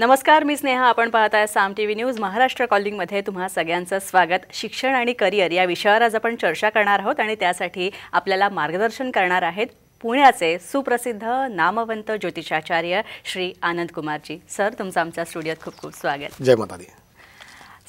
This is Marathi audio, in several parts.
नमस्कार मी स्नेहा आपण पाहत आहे Saam T V news Maharashtra कॉलिंगमध्ये तुम्हा सगळ्यांचं स्वागत शिक्षण आणि करिअर या विषयावर आज आपण चर्चा करणार आहोत आणि त्यासाठी आपल्याला मार्गदर्शन करणार आहेत पुण्याचे सुप्रसिद्ध नामवंत ज्योतिषाचार्य श्री आनंद कुमारजी सर तुमचं आमच्या स्टुडिओत खूप खूप स्वागत जय माता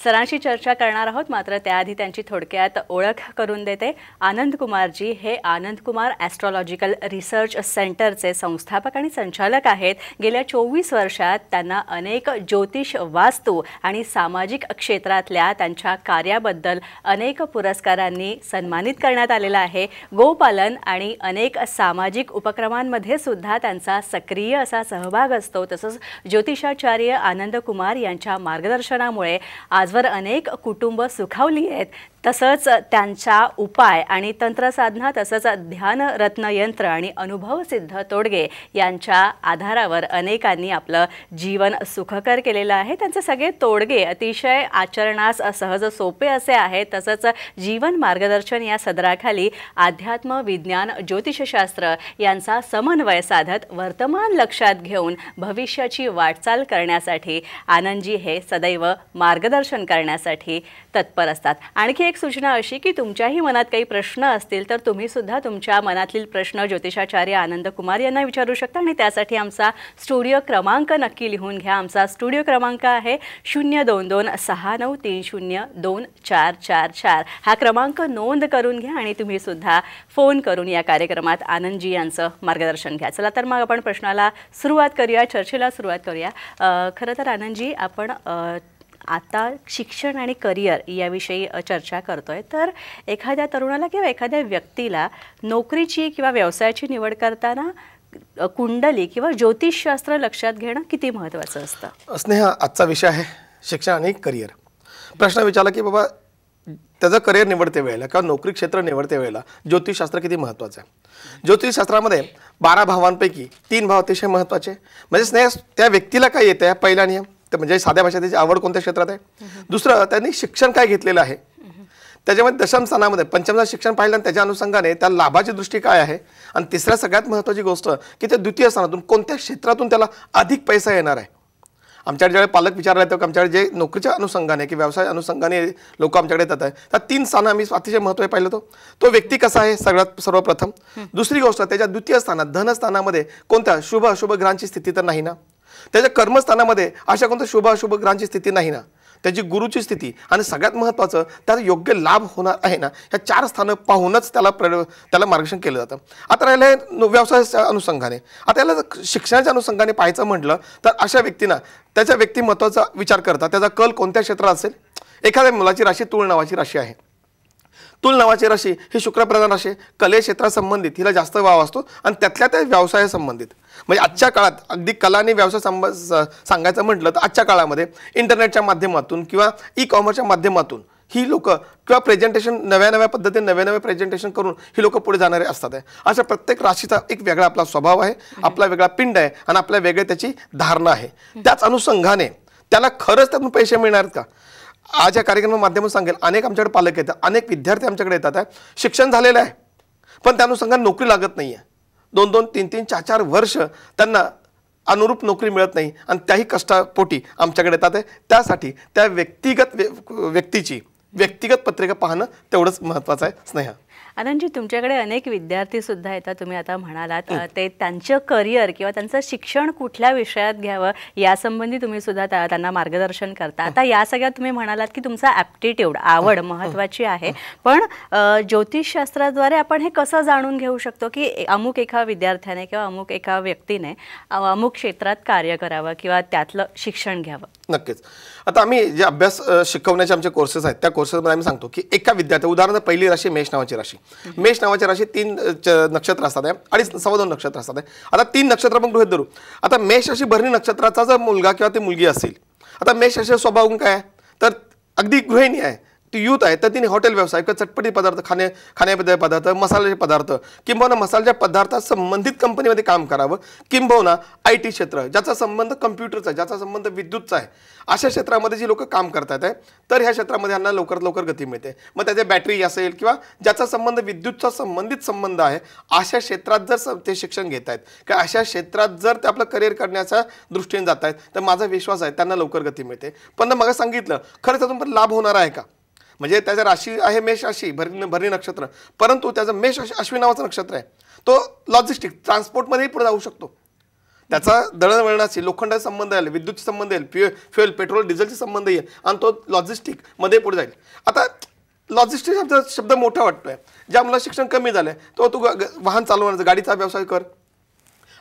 सरांशी चर्चा करणार आहोत मात्र त्याआधी त्यांची थोडक्यात ओळख करून देते आनंद कुमारजी हे आनंद कुमार ॲस्ट्रॉलॉजिकल रिसर्च सेंटरचे संस्थापक आणि संचालक आहेत गेल्या चोवीस वर्षात त्यांना अनेक ज्योतिष वास्तू आणि सामाजिक क्षेत्रातल्या त्यांच्या कार्याबद्दल अनेक पुरस्कारांनी सन्मानित करण्यात आलेलं आहे गोपालन आणि अनेक सामाजिक उपक्रमांमध्ये सुद्धा त्यांचा सक्रिय असा सहभाग असतो तसंच ज्योतिषाचार्य आनंद कुमार यांच्या मार्गदर्शनामुळे आज आजवर अनेक कुटुंब सुखावली आहेत तसंच त्यांच्या उपाय आणि तंत्रसाधना तसंच ध्यान यंत्र आणि अनुभवसिद्ध तोडगे यांच्या आधारावर अनेकांनी आपलं जीवन सुखकर केलेलं आहे त्यांचे सगळे तोडगे अतिशय आचरणास सहज सोपे असे आहेत तसंच जीवन मार्गदर्शन या सदराखाली अध्यात्म विज्ञान ज्योतिषशास्त्र यांचा समन्वय साधत वर्तमान लक्षात घेऊन भविष्याची वाटचाल करण्यासाठी आनंदजी हे सदैव मार्गदर्शन करण्यासाठी तत्पर असतात आणखी एक सूचना अशी की तुमच्याही मनात काही प्रश्न असतील तर तुम्ही सुद्धा तुमच्या मनातील प्रश्न ज्योतिषाचार्य आनंद कुमार यांना विचारू शकता आणि त्यासाठी आमचा स्टुडिओ क्रमांक नक्की लिहून घ्या आमचा स्टुडिओ क्रमांक आहे शून्य दोन दोन सहा नऊ तीन शून्य दोन चार चार चार हा क्रमांक नोंद करून घ्या आणि तुम्ही सुद्धा फोन करून या कार्यक्रमात आनंदजी यांचं मार्गदर्शन घ्या चला तर मग आपण प्रश्नाला सुरुवात करूया चर्चेला सुरुवात करूया खरं तर आनंदजी आपण आता शिक्षण आणि करिअर याविषयी चर्चा करतो आहे तर एखाद्या तरुणाला किंवा एखाद्या व्यक्तीला नोकरीची किंवा व्यवसायाची निवड करताना कुंडली किंवा ज्योतिषशास्त्र लक्षात घेणं किती महत्त्वाचं असतं स्नेहा आजचा विषय आहे शिक्षण आणि करिअर प्रश्न विचारला की बाबा त्याचं करिअर निवडते वेळेला किंवा नोकरी क्षेत्र निवडते वेळेला ज्योतिषशास्त्र किती महत्त्वाचं आहे ज्योतिषशास्त्रामध्ये बारा भावांपैकी तीन भाव अतिशय महत्त्वाचे म्हणजे स्नेह त्या व्यक्तीला काय येतं पहिला नियम तर म्हणजे साध्या भाषेत त्याची आवड कोणत्या क्षेत्रात आहे दुसरं त्यांनी शिक्षण काय घेतलेलं आहे त्याच्यामध्ये दशम स्थानामध्ये पंचमचा शिक्षण पाहिलं आणि त्याच्या अनुषंगाने त्या लाभाची दृष्टी काय आहे आणि तिसऱ्या सगळ्यात महत्त्वाची गोष्ट की त्या द्वितीय स्थानातून कोणत्या क्षेत्रातून त्याला अधिक पैसा येणार आहे आमच्याकडे ज्यावेळी पालक विचारला येतो आमच्याकडे जे नोकरीच्या अनुषंगाने की व्यवसाय अनुषंगाने लोक आमच्याकडे येतात आहे त्या तीन स्थानं आम्ही अतिशय महत्त्व पाहिलं होतो तो व्यक्ती कसा आहे सगळ्यात सर्वप्रथम दुसरी गोष्ट त्याच्या द्वितीय स्थानात धनस्थानामध्ये कोणत्या शुभ अशुभ ग्रहांची स्थिती तर नाही ना त्याच्या कर्मस्थानामध्ये अशा कोणत्या अशुभ ग्रहांची स्थिती नाही ना त्याची गुरुची स्थिती आणि सगळ्यात महत्त्वाचं त्याचा योग्य लाभ होणार आहे ना ह्या चार स्थानं पाहूनच त्याला प्र त्याला मार्गदर्शन केलं जातं आता राहिलं आहे व्यवसायाच्या अनुषंगाने आता याला शिक्षणाच्या अनुषंगाने पाहायचं म्हटलं तर अशा व्यक्तींना त्याच्या व्यक्तिमत्वाचा विचार करता त्याचा कल कोणत्या क्षेत्रात असेल एखाद्या मुलाची राशी तुळ नावाची राशी आहे तुल नावाची राशी ही शुक्रप्रधान राशी कले क्षेत्रासंबंधित हिला जास्त वाव असतो आणि त्यातल्या त्या व्यवसायासंबंधित म्हणजे आजच्या काळात अगदी कला आणि व्यवसाय संब सांगायचं म्हटलं तर आजच्या काळामध्ये इंटरनेटच्या माध्यमातून किंवा ई कॉमर्सच्या माध्यमातून ही लोक किंवा प्रेझेंटेशन नव्या नव्या पद्धतीने नवे नवे प्रेझेंटेशन करून ही लोक पुढे जाणारे असतात आहे अशा प्रत्येक राशीचा एक वेगळा आपला स्वभाव आहे आपला वेगळा पिंड आहे आणि आपल्या वेगळ्या त्याची धारणा आहे त्याच अनुषंगाने त्याला खरंच त्यातून पैसे मिळणार का आज या कार्यक्रमा माध्यमातून सांगेल अनेक आमच्याकडे पालक येतात अनेक विद्यार्थी आमच्याकडे येतात आहे शिक्षण झालेलं आहे पण त्या नोकरी लागत नाही आहे दोन दोन तीन तीन चार चार वर्ष त्यांना अनुरूप नोकरी मिळत नाही आणि त्याही कष्टापोटी आमच्याकडे येतात आहे त्यासाठी त्या व्यक्तिगत व्यक्तीची व्यक्तिगत पत्रिका पाहणं तेवढंच महत्त्वाचं आहे स्नेहा आनंदजी तुमच्याकडे अनेक विद्यार्थी सुद्धा येतात तुम्ही आता म्हणालात हो. ते त्यांचं करिअर किंवा त्यांचं शिक्षण कुठल्या विषयात घ्यावं यासंबंधी तुम्ही सुद्धा त्यांना मार्गदर्शन करता हो. आता या सगळ्यात तुम्ही म्हणालात की तुमचा ऍप्टिट्यूड आवड हो. महत्वाची आहे पण ज्योतिषशास्त्राद्वारे आपण हे कसं जाणून घेऊ शकतो की अमुक एका विद्यार्थ्याने किंवा अमुक एका व्यक्तीने अमुक क्षेत्रात कार्य करावं किंवा त्यातलं शिक्षण घ्यावं नक्कीच आता आम्ही जे अभ्यास शिकवण्याचे आमचे कोर्सेस आहेत त्या कोर्सेसमध्ये आम्ही सांगतो की एका विद्यार्थी उदाहरणार्थ पहिली राशी मेष नावाची राशी मेष नावाच्या राशीत तीन नक्षत्र असतात आणि सव्वा दोन नक्षत्र असतात आता तीन नक्षत्र आपण गृहित धरू आता मेष अशी भरणी नक्षत्राचा जर मुलगा किंवा ती मुलगी असेल आता मेष अशी स्वभाव काय तर अगदी गृहिणी आहे ती युथ आहे तर तिने हॉटेल व्यवसाय किंवा चटपटी पदार्थ खाणे खाण्यापिण्या पदार्थ मसाल्याचे पदार्थ किंबहुना मसाल्याच्या पदार्थात संबंधित कंपनीमध्ये काम करावं किंबहुना आय टी क्षेत्र ज्याचा संबंध कम्प्युटरचा आहे ज्याचा संबंध विद्युतचा आहे अशा क्षेत्रामध्ये जी लोकं काम करतात आहे तर ह्या क्षेत्रामध्ये यांना लवकरात लवकर गती मिळते मग त्याच्या बॅटरी असेल किंवा ज्याचा संबंध विद्युतचा संबंधित संबंध आहे अशा क्षेत्रात जर ते शिक्षण घेत आहेत किंवा अशा क्षेत्रात जर ते आपलं करिअर करण्याच्या दृष्टीने जात आहेत तर माझा विश्वास आहे त्यांना लवकर गती मिळते पण मग सांगितलं खरंच अजून पण लाभ होणार आहे का म्हणजे त्याच्या राशी आहे मेष राशी भरणी भरणी नक्षत्र परंतु त्याचं मेष अश्विन नावाचं नक्षत्र आहे तो लॉजिस्टिक ट्रान्सपोर्टमध्येही पुढे जाऊ शकतो त्याचा दळणवळणाशी लोखंडाचा संबंध येईल विद्युतचा संबंध येईल फ्यु फ्युएल पेट्रोल डिझेलचा संबंध येईल आणि तो लॉजिस्टिकमध्ये पुढे जाईल आता लॉजिस्टिक शब्द शब्द मोठा वाटतोय ज्या मुलाला शिक्षण कमी झालं आहे तो तू वाहन चालवण्याचा गाडीचा व्यवसाय कर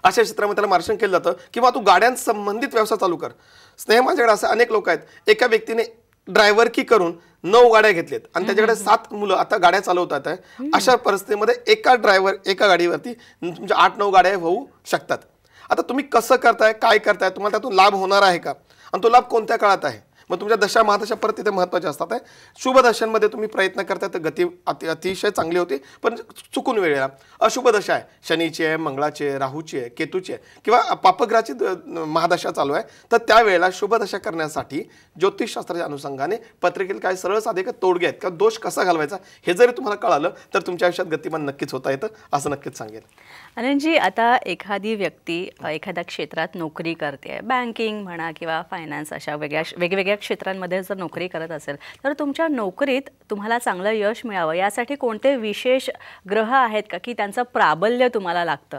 अशा क्षेत्रामध्ये त्याला मार्शन केलं जातं किंवा तू गाड्यांसंबंधित व्यवसाय चालू कर स्नेह माझ्याकडे असे अनेक लोक आहेत एका व्यक्तीने ड्रायव्हर की करून नऊ गाड्या घेतल्यात आणि त्याच्याकडे सात मुलं आता गाड्या चालवतात आहे अशा परिस्थितीमध्ये एका ड्रायव्हर एका गाडीवरती तुमच्या म्हणजे आठ नऊ गाड्या होऊ शकतात आता तुम्ही कसं करताय काय करताय तुम्हाला त्यातून लाभ होणार आहे का आणि तो लाभ कोणत्या काळात आहे मग तुमच्या दशा महादशा परत तिथे महत्त्वाच्या असतात आहे शुभ दशांमध्ये तुम्ही प्रयत्न करता तर गती अति अतिशय चांगली होती पण चुकून वेळेला अशुभ दशा आहे शनीची आहे मंगळाची आहे राहूची आहे केतूची आहे किंवा पापग्रहाची महादशा चालू आहे तर त्यावेळेला शुभदशा करण्यासाठी ज्योतिषशास्त्राच्या अनुषंगाने पत्रिकेल काय सरळ साधे का तोडगे आहेत किंवा दोष कसा घालवायचा हे जरी तुम्हाला कळालं तर तुमच्या आयुष्यात गतिमान नक्कीच होता येतं असं नक्कीच सांगेल आनंदजी आता एखादी व्यक्ती एखाद्या क्षेत्रात नोकरी करते बँकिंग म्हणा किंवा फायनान्स अशा वेगळ्या वेगवेगळ्या क्षेत्रांमध्ये जर नोकरी करत असेल तर तुमच्या नोकरीत तुम्हाला चांगलं यश मिळावं यासाठी कोणते विशेष ग्रह आहेत का की त्यांचं प्राबल्य तुम्हाला लागतं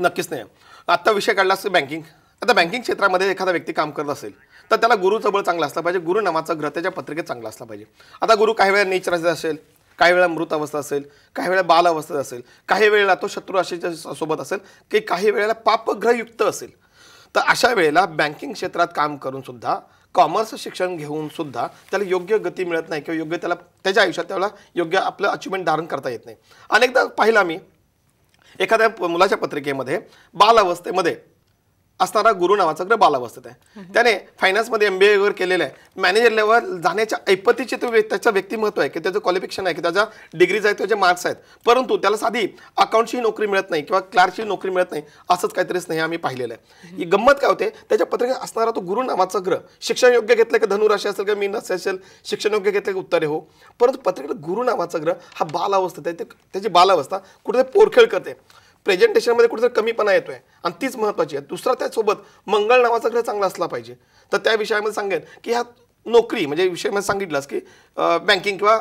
नक्कीच नाही आत्ता विषय काढला असतो बँकिंग आता बँकिंग क्षेत्रामध्ये एखादा व्यक्ती काम करत असेल तर त्याला गुरुचं बळ चांगलं असलं पाहिजे गुरु नामाचा ग्रह त्याच्या पत्रिकेत चांगला असला पाहिजे आता गुरु काही वेळा नेचराचा असेल काही वेळा मृत अवस्था असेल काही वेळा बाल अवस्थेत असेल काही वेळेला तो शत्रू राशीच्या सोबत असेल की काही वेळेला पापग्रहयुक्त असेल तर अशा वेळेला बँकिंग क्षेत्रात काम करून सुद्धा कॉमर्स शिक्षण घेऊन सुद्धा त्याला योग्य गती मिळत नाही किंवा योग्य त्याला त्याच्या आयुष्यात त्याला योग्य आपलं अचिव्हमेंट धारण करता येत नाही अनेकदा पाहिला मी एखाद्या मुलाच्या पत्रिकेमध्ये बाल अवस्थेमध्ये असणारा गुरु नावाचा ग्रह बालावस्थेत आहे त्याने फायनान्समध्ये एम बी ए वगैरे केलेलं आहे मॅनेजर लेवल जाण्याच्या ऐपतीचे तो त्याचं व्यक्तिमत्व आहे की त्याचं क्वालिफिकेशन आहे की त्याच्या डिग्रीज आहेत त्याचे मार्क्स आहेत परंतु त्याला साधी अकाउंटची नोकरी मिळत नाही किंवा क्लार्कची नोकरी मिळत नाही असंच काहीतरीच नाही आम्ही पाहिलेलं आहे ही गंमत काय होते त्याच्या पत्रिकेत असणारा तो गुरु नावाचा ग्रह शिक्षण योग्य घेतलं की धनुराशी असेल किंवा मीन राशी असेल शिक्षण योग्य घेतलं की उत्तरे हो परंतु पत्रिकेला गुरु नावाचा ग्रह हा बालावस्थेत आहे त्याची बालावस्था कुठेतरी पोरखेळ करते प्रेझेंटेशनमध्ये कुठेतरी कमीपणा येतोय आणि तीच महत्वाची आहे दुसरा त्यासोबत मंगळ नावाचा ग्रह चांगला असला पाहिजे तर त्या विषयामध्ये सांगेन की ह्या नोकरी म्हणजे विषय मी सांगितलंस की बँकिंग किंवा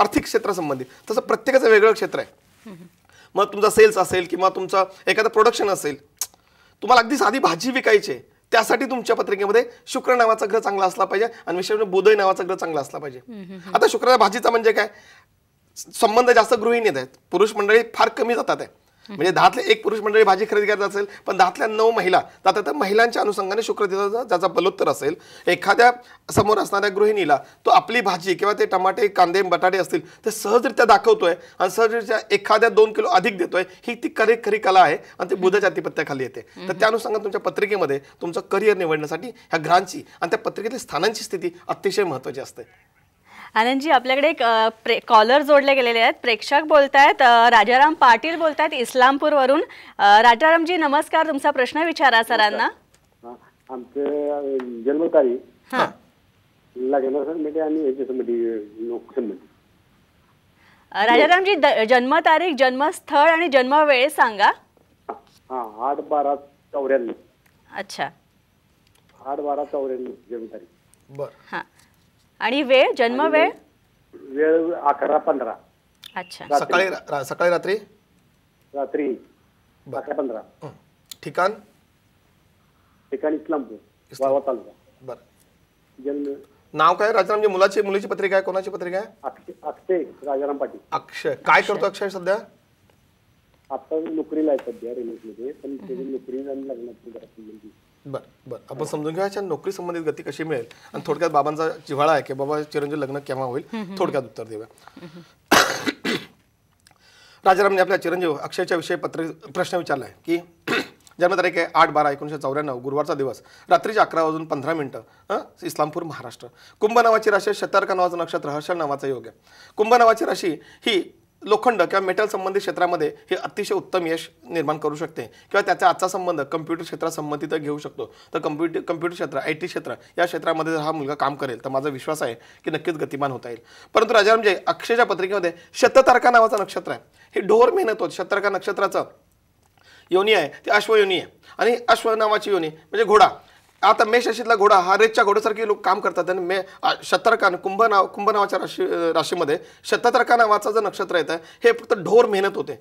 आर्थिक क्षेत्रासंबंधित तसं प्रत्येकाचं वेगळं क्षेत्र आहे मग तुमचा सेल्स असेल किंवा तुमचा एखादं प्रोडक्शन असेल तुम्हाला अगदी साधी भाजी विकायची त्यासाठी तुमच्या पत्रिकेमध्ये शुक्र नावाचा ग्रह चांगला असला पाहिजे आणि विषय म्हणजे बोधय नावाचा ग्रह चांगला असला पाहिजे आता शुक्राच्या भाजीचा म्हणजे काय संबंध जास्त गृहिणीत आहेत पुरुष मंडळी फार कमी जातात आहे म्हणजे दहातले एक पुरुष मंडळी भाजी खरेदी करत असेल पण दहातल्या नऊ महिला आता तर महिलांच्या अनुषंगाने शुक्रदेवाचा ज्याचा बलोत्तर असेल एखाद्या समोर असणाऱ्या गृहिणीला तो आपली भाजी किंवा ते टमाटे कांदे बटाटे असतील ते सहजरित्या दाखवतोय आणि सहजरित्या एखाद्या दोन किलो अधिक देतोय ही ती खरी खरी कला आहे आणि ती बुधाच्या अतिपत्याखाली येते तर त्या अनुषंगाने तुमच्या पत्रिकेमध्ये तुमचं करिअर निवडण्यासाठी ह्या ग्रहांची आणि त्या पत्रिकेतील स्थानांची स्थिती अतिशय महत्वाची असते आनंदजी आपल्याकडे एक कॉलर जोडले गेलेले आहेत प्रेक्षक बोलतायत राजाराम पाटील बोलतायत इस्लामपूरवरून राजारामजी नमस्कार तुमचा प्रश्न विचारा सरांना आमचे जी राजारामजी जन्मतारीख जन्मस्थळ आणि जन्मवेळ सांगा आठ बारा चौऱ्याण्णव अच्छा आठ बारा चौऱ्याण्णव जन्मतारीख बरं आणि वेळ जन्म वेळ वेळ अकरा पंधरा अच्छा सकाळी सकाळी रात्री रात्री अकरा पंधरा ठिकाण ठिकाण इस्लामपूर तालुका बर जन्म नाव काय राजाराम म्हणजे मुलाची मुलीची पत्रिका आहे कोणाची पत्रिका आहे अक्षय अक्षय राजाराम पाटील अक्षय काय करतो अक्षय सध्या आता नोकरीला आहे सध्या मध्ये पण नोकरी लग्नाची बरं बरं आपण समजून घ्या नोकरी संबंधित गती कशी मिळेल आणि थोडक्यात बाबांचा जिव्हाळा आहे की बाबा चिरंजीव लग्न केव्हा होईल थोडक्यात उत्तर देऊया राजारामने आपल्या चिरंजीव अक्षयच्या विषयी पत्र प्रश्न विचारलाय की जन्मतारीख आहे आठ बारा एकोणीशे चौऱ्याण्णव गुरुवारचा दिवस रात्रीचे अकरा वाजून पंधरा मिनिटं इस्लामपूर महाराष्ट्र कुंभ नावाची राशी शतारका नावाचा नक्षत्र हर्षल नावाचा योग आहे कुंभ नावाची राशी ही लोखंड किंवा मेटल संबंधित क्षेत्रामध्ये हे अतिशय उत्तम यश निर्माण करू शकते किंवा त्याचा आजचा संबंध कम्प्युटर क्षेत्रासंबंधित घेऊ शकतो तर कम्प्युटर कम्प्युटर क्षेत्र आय टी क्षेत्र या क्षेत्रामध्ये जर हा मुलगा काम करेल तर माझा विश्वास आहे की नक्कीच गतिमान होता येईल परंतु राजा म्हणजे अक्षयच्या पत्रिकेमध्ये शततारका नावाचं नक्षत्र आहे हे ढोर मेहनत होत शततारका नक्षत्राचं योनी आहे ती अश्वयोनी आहे आणि अश्व नावाची योनी म्हणजे घोडा आता मेष राशीतला घोडा हा रेचच्या घोड्यासारखे लोक काम करतात आणि मे शतरकान कुंभ नाव कुंभ नावाच्या राशी राशीमध्ये शततर्का नावाचं जे नक्षत्र येतं हे फक्त ढोर मेहनत होते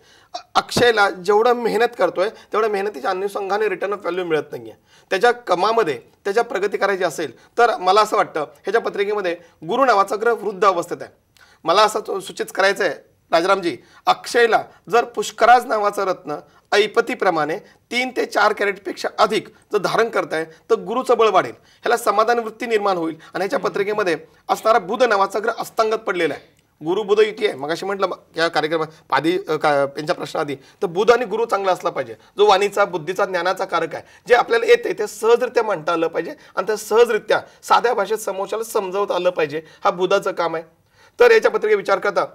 अक्षयला जेवढं मेहनत करतोय तेवढ्या मेहनतीच्या अनुषंगाने रिटर्न ऑफ व्हॅल्यू मिळत नाही आहे त्याच्या कमामध्ये त्याच्या प्रगती करायची असेल तर मला असं वाटतं ह्याच्या पत्रिकेमध्ये गुरु नावाचा ग्रह वृद्ध अवस्थेत आहे मला असं सूचित करायचं आहे राजारामजी अक्षयला जर पुष्कराज नावाचं रत्न ऐपतीप्रमाणे तीन ते चार कॅरेटपेक्षा अधिक जर धारण करताय तर गुरुचं बळ वाढेल ह्याला समाधान वृत्ती निर्माण होईल आणि ह्याच्या पत्रिकेमध्ये असणारा बुध नावाचा ग्रह अस्तांगत पडलेला आहे गुरु बुध युती आहे मग अशी म्हटलं या कार्यक्रमात आधी त्यांच्या प्रश्नाआधी तर बुध आणि गुरु चांगला असला पाहिजे जो वाणीचा बुद्धीचा ज्ञानाचा कारक आहे जे आपल्याला येते ते सहजरित्या म्हणता आलं पाहिजे आणि त्या सहजरित्या साध्या भाषेत समोरच्याला समजवत आलं पाहिजे हा बुधाचं काम आहे तर याच्या पत्रिके विचार करता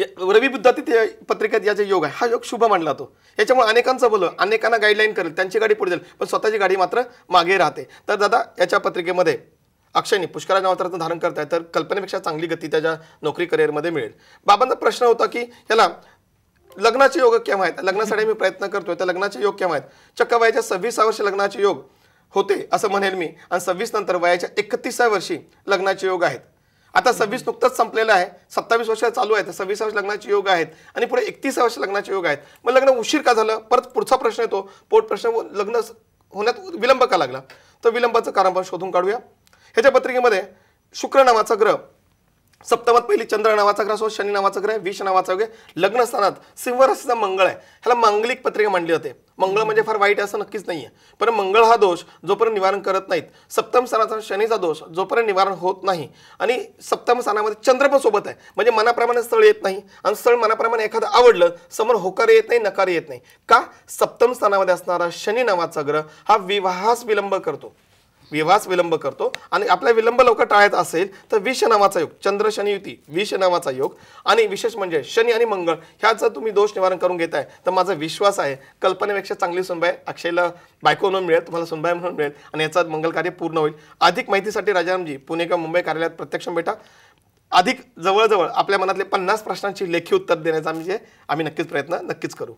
रवी बुद्धा पत्रिकेत या जे योग आहे हा योग शुभ मानला जातो याच्यामुळे अनेकांचं बोल अनेकांना गाईडलाईन करेल त्यांची गाडी पुढे जाईल पण स्वतःची गाडी मात्र मागे राहते तर दादा याच्या पत्रिकेमध्ये अक्षयनी पुष्कळ नावाचं धारण करताय तर कल्पनेपेक्षा चांगली गती त्याच्या नोकरी करिअरमध्ये मिळेल बाबांचा प्रश्न होता की याला लग्नाचे योग केव्हा आहेत लग्नासाठी मी प्रयत्न करतोय त्या लग्नाचे योग केव्हा आहेत चक्क वयाच्या सव्वीसा वर्षी लग्नाचे योग होते असं म्हणेल मी आणि सव्वीस नंतर वयाच्या एकतीसाव्या वर्षी लग्नाचे योग आहेत आता सव्वीस नुकतंच संपलेलं आहे सत्तावीस वर्ष चालू आहेत सव्वीस वर्ष लग्नाचे योग आहेत आणि पुढे एकतीस वर्ष लग्नाचे योग आहेत मग लग्न उशीर का झालं परत पुढचा प्रश्न येतो पोट प्रश्न लग्न होण्यात विलंब का लागला तर विलंबाचं कारण आपण शोधून काढूया ह्याच्या पत्रिकेमध्ये शुक्र नावाचा ग्रह सप्तमात पहिली चंद्र नावाचा ग्रह असो शनी नावाचा ग्रह विष नावाचा लग्न लग्नस्थानात सिंहराशीचा मंगळ आहे ह्याला मांगलिक पत्रिका मांडली होते मंगळ म्हणजे फार वाईट असं नक्कीच नाही आहे पण मंगळ हा दोष जोपर्यंत निवारण करत नाहीत सप्तम स्थानाचा शनीचा दोष जोपर्यंत निवारण होत नाही आणि सप्तम स्थानामध्ये चंद्र पण सोबत आहे म्हणजे मनाप्रमाणे स्थळ येत नाही आणि स्थळ मनाप्रमाणे एखादं आवडलं समोर होकार येत नाही नकार येत नाही का सप्तम स्थानामध्ये असणारा शनी नावाचा ग्रह हा विवाहास विलंब करतो विवास विलंब करतो आणि आपला विलंब लवकर टाळायचा असेल तर विष नावाचा योग चंद्र शनी युती विष नावाचा योग आणि विशेष म्हणजे शनी आणि मंगळ ह्या जर तुम्ही दोष निवारण करून घेताय तर माझा विश्वास आहे कल्पनेपेक्षा चांगली सुनबाय अक्षयला बायको म्हणून मिळेल तुम्हाला सुनबाई म्हणून मिळेल आणि याचा मंगल कार्य पूर्ण होईल अधिक माहितीसाठी राजारामजी पुणे किंवा मुंबई कार्यालयात प्रत्यक्ष भेटा अधिक जवळजवळ आपल्या मनातले पन्नास प्रश्नांची लेखी उत्तर देण्याचा म्हणजे आम्ही नक्कीच प्रयत्न नक्कीच करू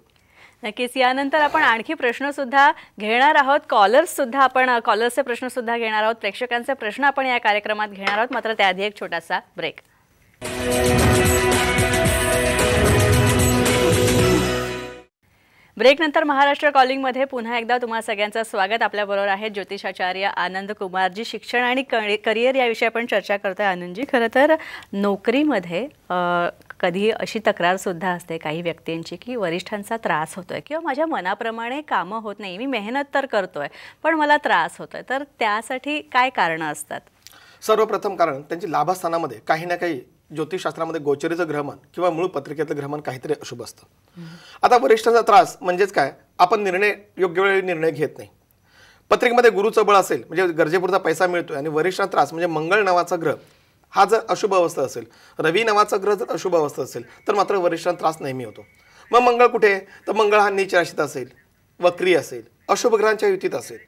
नक्कीच यानंतर आपण आणखी प्रश्न सुद्धा घेणार आहोत कॉलर्स सुद्धा आपण कॉलर्सचे प्रश्न सुद्धा घेणार आहोत प्रेक्षकांचे प्रश्न आपण या कार्यक्रमात घेणार आहोत मात्र त्याआधी एक छोटासा ब्रेक ब्रेकनंतर महाराष्ट्र कॉलिंगमध्ये पुन्हा एकदा तुम्हा सगळ्यांचं स्वागत आपल्याबरोबर आहे ज्योतिषाचार्य आनंद कुमारजी शिक्षण आणि करिअर याविषयी आपण चर्चा करतोय आनंदजी खरं तर नोकरीमध्ये कधी अशी तक्रारसुद्धा असते काही व्यक्तींची की वरिष्ठांचा त्रास होतोय किंवा माझ्या मनाप्रमाणे कामं होत नाही मी मेहनत तर करतोय पण मला त्रास होतोय तर त्यासाठी काय कारणं असतात सर्वप्रथम कारण त्यांची लाभस्थानामध्ये काही ना काही ज्योतिषशास्त्रामध्ये गोचरीचं ग्रहमान किंवा मूळ पत्रिकेतलं ग्रहमान काहीतरी अशुभ असतं आता वरिष्ठांचा त्रास म्हणजेच काय आपण निर्णय योग्य वेळी निर्णय घेत नाही पत्रिकेमध्ये गुरुचं बळ असेल म्हणजे गरजेपुरता पैसा मिळतोय आणि वरिष्ठांचा त्रास म्हणजे मंगळ नावाचा ग्रह हा जर अशुभ अवस्था असेल रवी नावाचा ग्रह जर अशुभ अवस्था असेल तर मात्र वरिष्ठांना त्रास नेहमी होतो मग मंगळ कुठे तर मंगळ हा नीच राशीत असेल वक्री असेल अशुभ ग्रहांच्या युतीत असेल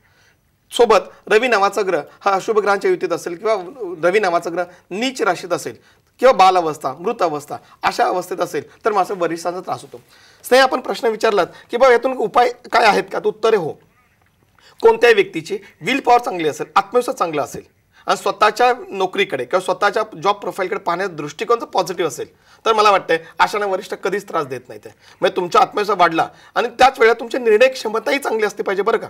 सोबत रवी नावाचा ग्रह हा अशुभ ग्रहांच्या युतीत असेल किंवा रवी नावाचा ग्रह नीच राशीत असेल किंवा अवस्था मृत अवस्था अशा अवस्थेत असेल तर मात्र वरिष्ठांचा त्रास होतो स्नेह आपण प्रश्न विचारलात की बाबा यातून उपाय काय आहेत का तर उत्तरे हो कोणत्याही व्यक्तीची विल पॉवर चांगली असेल आत्मविश्वास चांगला असेल आणि स्वतःच्या नोकरीकडे किंवा स्वतःच्या जॉब प्रोफाईलकडे पाहण्याचा दृष्टिकोन जर पॉझिटिव्ह असेल तर मला वाटतं अशाने वरिष्ठ कधीच त्रास देत नाहीत ते म्हणजे तुमचा आत्मविश्वास वाढला आणि त्याच वेळेला तुमची निर्णय क्षमताही चांगली असली पाहिजे बरं का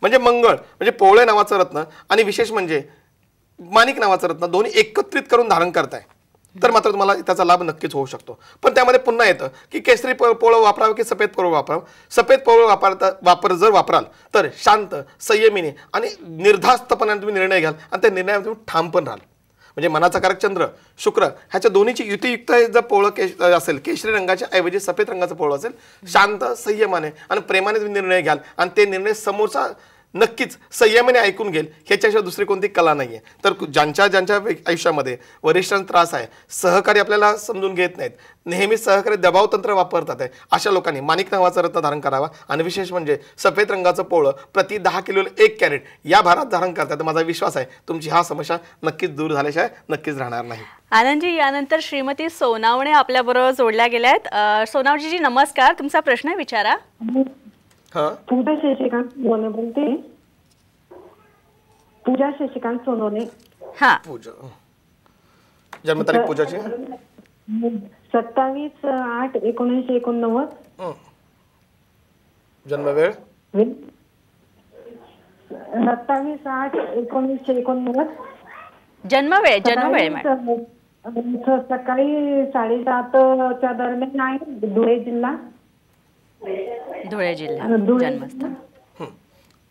म्हणजे मंगळ म्हणजे पोवळे नावाचं रत्न आणि विशेष म्हणजे माणिक नावाचं रत्न दोन्ही एकत्रित करून धारण करताय तर मात्र तुम्हाला त्याचा लाभ नक्कीच होऊ शकतो पण त्यामध्ये पुन्हा येतं की केसरी पोळं वापरावं की सफेद पोळं वापरावं सफेद पोळं वापरता वापर जर वापराल तर शांत संयमीने आणि निर्धास्तपणाने तुम्ही निर्णय घ्याल आणि त्या निर्णयावर तुम्ही ठाम पण राहाल म्हणजे मनाचा कारक चंद्र शुक्र ह्याच्या दोन्हीची युतीयुक्त जर पोळं केश असेल केशरी रंगाच्या ऐवजी सफेद रंगाचं पोळं असेल शांत संयमाने आणि प्रेमाने तुम्ही निर्णय घ्याल आणि ते निर्णय समोरचा नक्कीच संयमाने ऐकून घेईल ह्याच्याशिवाय दुसरी कोणती कला नाही आहे तर ज्यांच्या ज्यांच्या आयुष्यामध्ये वरिष्ठांचा त्रास आहे सहकारी आपल्याला समजून घेत नाहीत नेहमी सहकारी दबाव तंत्र वापरतात आहे अशा लोकांनी माणिक नावाचा रत्न धारण करावा आणि विशेष म्हणजे सफेद रंगाचं पोळं प्रति दहा किलो एक कॅरेट या भारात धारण करतात माझा विश्वास आहे तुमची हा समस्या नक्कीच दूर झाल्याशिवाय नक्कीच राहणार नाही आनंदजी यानंतर श्रीमती सोनावणे आपल्याबरोबर जोडल्या गेल्या आहेत सोनावजीजी नमस्कार तुमचा प्रश्न विचारा पूजा शशिकांत सोने बोलते पूजा शशिकांत सोनोने हा पूजा सत्तावीस आठ एकोणीसशे एकोणनव्वद जन्म वेळ सत्तावीस आठ एकोणीसशे एकोणनव्वद जन्मवेळ जन्मवेळ सकाळी च्या दरम्यान आहे धुळे जिल्हा धुळे जिल्हा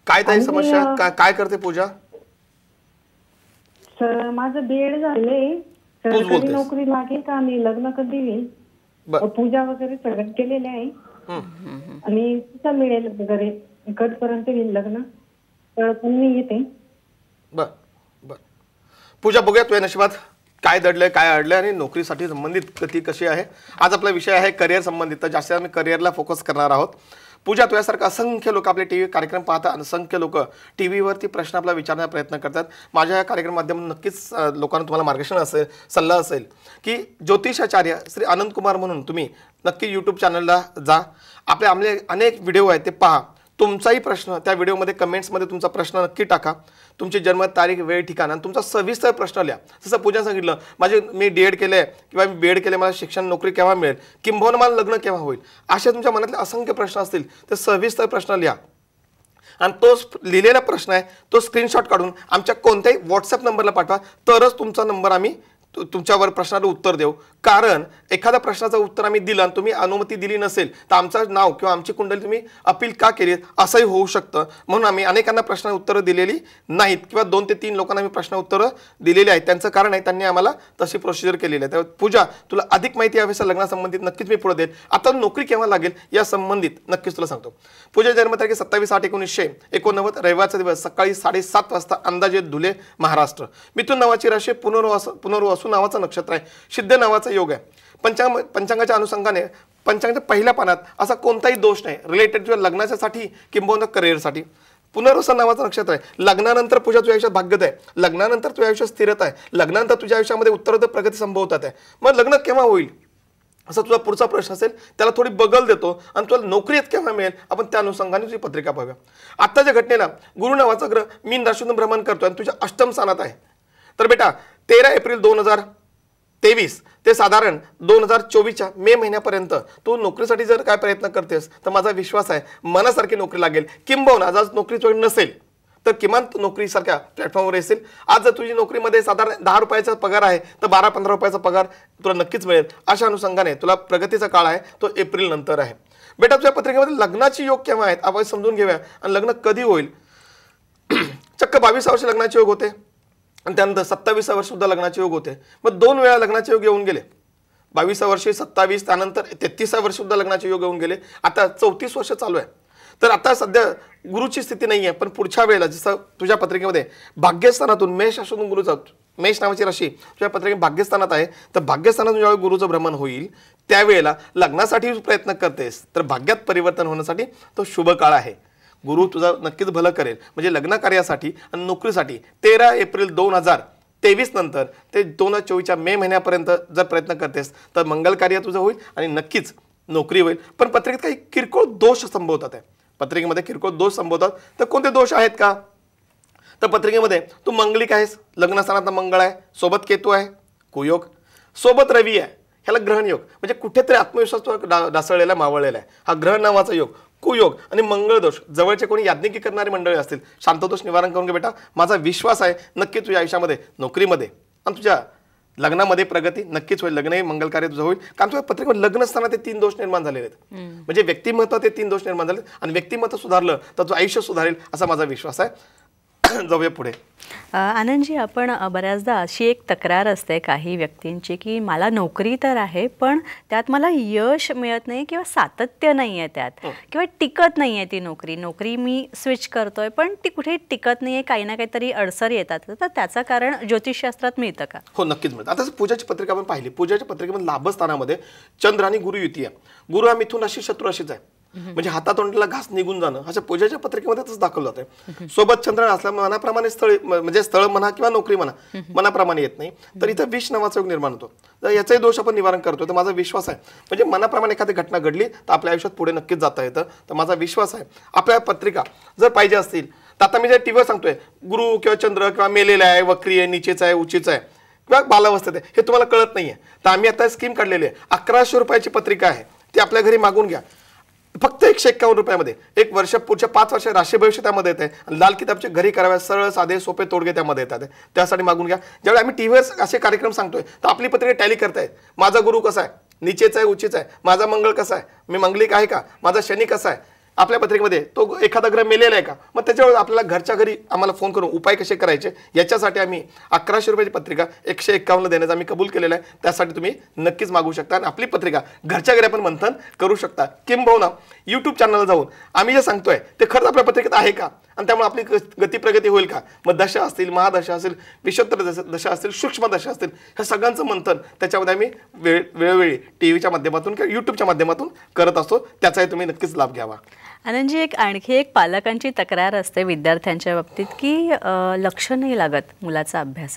काय समस्या काय करते पूजा सर माझं बीएड झाले सरकारी नोकरी लागेल का मी लग्न कधी येईल पूजा वगैरे सगळं केलेले आहे आणि तिथं मिळेल वगैरे पर्यंत येईल लग्न तर पण मी येते बर बर पूजा बघूया तुझ्या नशिबात काय दडलं काय अडलं आणि नोकरीसाठी संबंधित गती कशी आहे आज आपला विषय आहे करिअर संबंधित तर जास्त आम्ही करिअरला फोकस करणार आहोत पूजा तुझ्यासारखं असंख्य लोक आपले टी व्ही कार्यक्रम पाहतात असंख्य लोक टी व्हीवरती प्रश्न आपला विचारण्याचा प्रयत्न करतात माझ्या या कार्यक्रम माध्यमातून नक्कीच लोकांना तुम्हाला मार्गदर्शन असेल सल्ला असेल की ज्योतिषाचार्य श्री आनंद कुमार म्हणून तुम्ही नक्की यूट्यूब चॅनलला जा आपले आमले अनेक व्हिडिओ आहेत ते पहा तुमचाही प्रश्न त्या व्हिडिओमध्ये कमेंट्समध्ये तुमचा प्रश्न नक्की टाका तुमची जन्मतारीख वेळ ठिकाण आणि तुमचा सविस्तर प्रश्न लिहा जसं पूजा सांगितलं माझे मी डी एड केलं आहे किंवा मी बी एड केलं मला शिक्षण नोकरी केव्हा मिळेल किंबहुना मला लग्न केव्हा होईल असे तुमच्या मनातले असंख्य प्रश्न असतील तर सविस्तर प्रश्न लिहा आणि तो लिहिलेला प्रश्न आहे तो स्क्रीनशॉट काढून आमच्या कोणत्याही व्हॉट्सअप नंबरला पाठवा तरच तुमचा नंबर आम्ही तुमच्यावर प्रश्नाला उत्तर देऊ कारण एखाद्या प्रश्नाचं उत्तर आम्ही दिलं आणि तुम्ही अनुमती दिली नसेल तर आमचं नाव किंवा आमची कुंडली तुम्ही अपील का केली असंही होऊ शकतं म्हणून आम्ही अनेकांना प्रश्न उत्तरं दिलेली नाहीत किंवा दोन ते तीन लोकांना आम्ही प्रश्न उत्तरं दिलेली आहेत त्यांचं कारण आहे त्यांनी आम्हाला तशी प्रोसिजर केलेली आहे त्यामुळे पूजा तुला अधिक माहिती हवी असं लग्नासंबंधित नक्कीच मी पुढे देईल आता नोकरी केव्हा लागेल या संबंधित नक्कीच तुला सांगतो पूजा जन्मतारखे सत्तावीस आठ एकोणीसशे एकोणनव्वद रविवारचा दिवस सकाळी साडेसात वाजता अंदाजे धुले महाराष्ट्र मिथून नावाची राशी पुनर्वास पुनर्वासून वसू नावाचं नक्षत्र आहे सिद्ध नावाचा योग आहे पंचांग पंचांगाच्या अनुषंगाने पंचांगाच्या पहिल्या पानात असा कोणताही दोष नाही रिलेटेड तुझ्या लग्नाच्यासाठी किंबहुना करिअरसाठी पुनर्वसन नावाचं नक्षत्र आहे लग्नानंतर तुझ्या तुझ्या आयुष्यात भाग्यत आहे लग्नानंतर तुझ्या आयुष्यात स्थिरता आहे लग्नानंतर तुझ्या आयुष्यामध्ये उत्तरोत्तर प्रगती संभवतात आहे मग लग्न केव्हा होईल असा तुझा पुढचा प्रश्न असेल त्याला थोडी बगल देतो आणि तुला नोकरी केव्हा मिळेल आपण त्या अनुषंगाने तुझी पत्रिका पाहूया आत्ताच्या घटनेला गुरु नावाचा ग्रह मीन राशीतून भ्रमण करतो आणि तुझ्या अष्टम स्थानात आहे तर बेटा तेरा एप्रिल दोन हजार तेवीस ते साधारण दोन हजार चोवीसच्या मे महिन्यापर्यंत तू नोकरीसाठी जर काय प्रयत्न करतेस तर माझा विश्वास आहे मनासारखी नोकरी लागेल किंबहुना जर नोकरीच नसेल तर किमान नोकरीसारख्या प्लॅटफॉर्मवर येईल आज जर तुझी नोकरीमध्ये साधारण दहा रुपयाचा पगार आहे तर बारा पंधरा रुपयाचा पगार तुला नक्कीच मिळेल अशा अनुषंगाने तुला प्रगतीचा काळ आहे तो एप्रिल नंतर आहे बेटा तुझ्या पत्रिकेमध्ये लग्नाची योग केव्हा आहेत आपण समजून घेऊया आणि लग्न कधी होईल चक्क बावीस वर्ष लग्नाचे योग होते आणि त्यानंतर वर्ष सुद्धा लग्नाचे योग होते मग दोन वेळा लग्नाचे योग येऊन गेले बावीसा वर्षी सत्तावीस त्यानंतर तेहतीसा वर्ष सुद्धा लग्नाचे योग येऊन गेले आता चौतीस वर्ष चालू आहे तर आता सध्या गुरुची स्थिती नाही आहे पण पुढच्या वेळेला जसं तुझ्या पत्रिकेमध्ये भाग्यस्थानातून मेष असून गुरुचा मेष नावाची राशी तुझ्या पत्रिकेत भाग्यस्थानात आहे तर भाग्यस्थानातून ज्यावेळी गुरुचं भ्रमण होईल त्यावेळेला लग्नासाठी प्रयत्न करतेस तर भाग्यात परिवर्तन होण्यासाठी तो शुभ काळ आहे गुरु तुझा नक्कीच भलं करेल म्हणजे लग्नकार्यासाठी आणि नोकरीसाठी तेरा एप्रिल दोन हजार तेवीस नंतर ते दोन हजार चोवीसच्या मे महिन्यापर्यंत जर प्रयत्न करतेस तर मंगल कार्य तुझं होईल आणि नक्कीच नोकरी होईल पण पत्रिकेत काही किरकोळ दोष संभवतात आहे पत्रिकेमध्ये किरकोळ दोष संभवतात तर कोणते दोष आहेत का तर पत्रिकेमध्ये तू मंगलिक आहेस लग्न मंगळ आहे सोबत केतू आहे कुयोग सोबत रवी आहे ह्याला ग्रहणयोग म्हणजे कुठेतरी आत्मविश्वास डा डासळलेला मावळलेला आहे हा ग्रहण नावाचा योग कुयोग आणि मंगळदोष जवळचे कोणी याज्ञिकी करणारी मंडळी असतील शांतदोष निवारण करून घे बेटा माझा विश्वास आहे नक्की तुझ्या आयुष्यामध्ये नोकरीमध्ये आणि तुझ्या लग्नामध्ये प्रगती नक्कीच होईल लग्न मंगल कार्य तुझं होईल कारण तुझ्या पत्रिके लग्न असताना ते तीन दोष निर्माण झालेले आहेत म्हणजे व्यक्तिमत्व ते तीन दोष निर्माण झाले आणि व्यक्तिमत्व सुधारलं तर तुझं आयुष्य सुधारेल असा माझा विश्वास आहे जाऊया पुढे आनंदजी आपण बऱ्याचदा अशी एक तक्रार असते काही व्यक्तींची की मला नोकरी तर आहे पण त्यात मला यश मिळत नाही किंवा सातत्य नाही आहे त्यात हो. किंवा टिकत नाही आहे ती नोकरी नोकरी मी स्विच करतोय पण ती कुठे टिकत नाही आहे काही ना काहीतरी अडसर येतात तर त्याचं कारण ज्योतिषशास्त्रात मिळतं का हो नक्कीच मिळतं आता पूजाची पत्रिका आपण पाहिली पूजाच्या पत्रिकेमध्ये लाभस्थानामध्ये चंद्र आणि गुरु युती आहे गुरु हा मिथून अशी शत्रू अशीच आहे म्हणजे हातातोंडाला घास निघून जाणं अशा पूजाच्या पत्रिकेमध्ये तसं दाखवलं जातं सोबत चंद्र असल्यामुळे मनाप्रमाणे स्थळ म्हणजे स्थळ म्हणा किंवा नोकरी म्हणा मनाप्रमाणे येत नाही तर इथं विष नावाचा योग निर्माण होतो तर याचाही दोष आपण निवारण करतो तर माझा विश्वास आहे म्हणजे मनाप्रमाणे एखादी घटना घडली तर आपल्या आयुष्यात पुढे नक्कीच जाता येतं तर माझा विश्वास आहे आपल्या पत्रिका जर पाहिजे असतील तर आता मी जे टीव्हीवर सांगतोय गुरु किंवा चंद्र किंवा मेलेला आहे वक्री आहे निचेचा आहे उचीचा आहे किंवा बालावस्थेत आहे हे तुम्हाला कळत नाहीये तर आम्ही आता स्कीम काढलेली आहे अकराशे रुपयाची पत्रिका आहे ती आपल्या घरी मागून घ्या फक्त एकशे एक्कावन्न रुपयामध्ये एक वर्ष पुढच्या पाच वर्ष राष्ट्रीय भविष्य त्यामध्ये येते आणि लाल किताबचे घरी कराव्या सरळ साधे सोपे तोडगे त्यामध्ये येतात त्यासाठी मागून घ्या ज्यावेळी आम्ही टी व्हीवर असे कार्यक्रम सांगतोय तर आपली पत्रिका टॅली करतायत माझा गुरु कसा आहे नीचेचा आहे उचीचा आहे माझा मंगळ कसा आहे मी मंगलिक आहे का माझा शनी कसा आहे आपल्या पत्रिकेमध्ये तो एखादा ग्रह मेलेला आहे का मग त्याच्यावर आपल्याला घरच्या घरी आम्हाला फोन करून उपाय कसे करायचे याच्यासाठी आम्ही अकराशे रुपयाची पत्रिका एकशे एक्कावन्न देण्याचा आम्ही कबूल केलेला आहे त्यासाठी तुम्ही नक्कीच मागू शकता आणि आपली पत्रिका घरच्या घरी आपण मंथन करू शकता किंबहुना यूट्यूब चॅनलला जाऊन आम्ही जे सांगतोय ते खरंच आपल्या पत्रिकेत आहे का आणि त्यामुळे आपली गती प्रगती होईल का मग दशा असतील महादशा असेल विशोत्तर दशा असतील सूक्ष्म दशा असतील ह्या सगळ्यांचं मंथन त्याच्यामध्ये आम्ही वेळ वेळोवेळी टी व्हीच्या माध्यमातून किंवा यूट्यूबच्या माध्यमातून करत असतो त्याचाही तुम्ही नक्कीच लाभ घ्यावा आनंदजी एक आणखी एक पालकांची तक्रार असते विद्यार्थ्यांच्या बाबतीत की लक्ष नाही लागत मुलाचा अभ्यास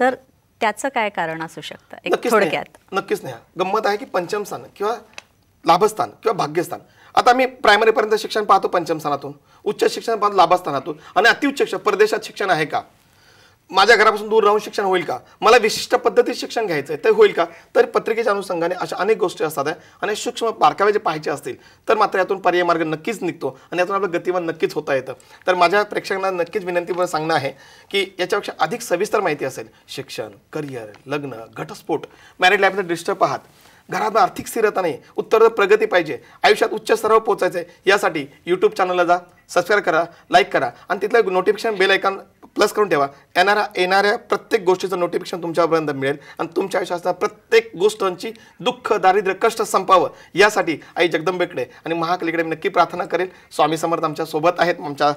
तर त्याचं काय कारण असू शकतं एक थोडक्यात नक्कीच नाही गंमत आहे की पंचमस्थान किंवा लाभस्थान किंवा भाग्यस्थान आता मी प्रायमरीपर्यंत शिक्षण पाहतो पंचम उच्च शिक्षण पाहतो लाभस्थानातून आणि अतिउच्च शिक्षण परदेशात शिक्षण आहे का माझ्या घरापासून दूर राहून शिक्षण होईल का मला विशिष्ट पद्धतीत शिक्षण घ्यायचं आहे ते होईल का तर पत्रिकेच्या अनुषंगाने अशा अनेक गोष्टी असतात आणि सूक्ष्म बारकावे जे पाहायचे असतील तर मात्र यातून पर्याय मार्ग नक्कीच निघतो आणि यातून आपलं गतिमान नक्कीच होता येतं तर माझ्या प्रेक्षकांना नक्कीच विनंती पण सांगणं आहे की याच्यापेक्षा अधिक सविस्तर माहिती असेल शिक्षण करिअर लग्न घटस्फोट मॅरिड लाईफला डिस्टर्ब आहात घरात आर्थिक स्थिरता नाही उत्तर प्रगती पाहिजे आयुष्यात उच्च स्तरावर पोहोचायचं आहे यासाठी यूट्यूब चॅनलला जा सबस्क्राईब करा लाईक करा आणि तिथलं नोटिफिकेशन बेल आयकॉन प्लस करून ठेवा येणाऱ्या येणाऱ्या प्रत्येक गोष्टीचं नोटिफिकेशन तुमच्यापर्यंत मिळेल आणि तुमच्या आयुष्यात प्रत्येक गोष्टांची दुःख दारिद्र्य कष्ट संपावं यासाठी आई जगदंबेकडे आणि महाकलीकडे नक्की प्रार्थना करेल स्वामी समर्थ आमच्या सोबत आहेत आमच्या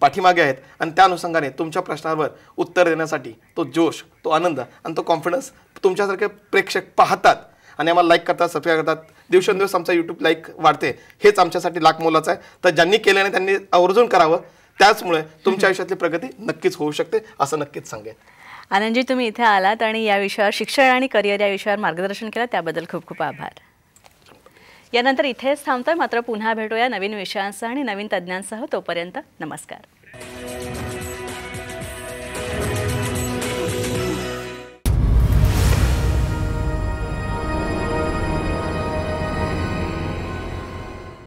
पाठीमागे आहेत आणि त्या अनुषंगाने तुमच्या प्रश्नावर उत्तर देण्यासाठी तो जोश तो आनंद आणि तो कॉन्फिडन्स तुमच्यासारखे प्रेक्षक पाहतात आणि आम्हाला लाईक करतात सबस्क्राईब करतात दिवसेंदिवस आमचा यूट्यूब लाईक वाढते हेच आमच्यासाठी लाख मोलाचं आहे तर ज्यांनी केलं नाही त्यांनी आवर्जून करावं त्याचमुळे तुमच्या आयुष्यातली प्रगती नक्कीच होऊ शकते असं नक्कीच सांगेल आनंदजी तुम्ही इथे आलात आणि या विषयावर शिक्षण आणि करिअर या विषयावर मार्गदर्शन केलं त्याबद्दल खूप खूप आभार यानंतर इथेच थांबतोय मात्र पुन्हा भेटूया नवीन विषयांसह आणि नवीन तज्ज्ञांसह तोपर्यंत नमस्कार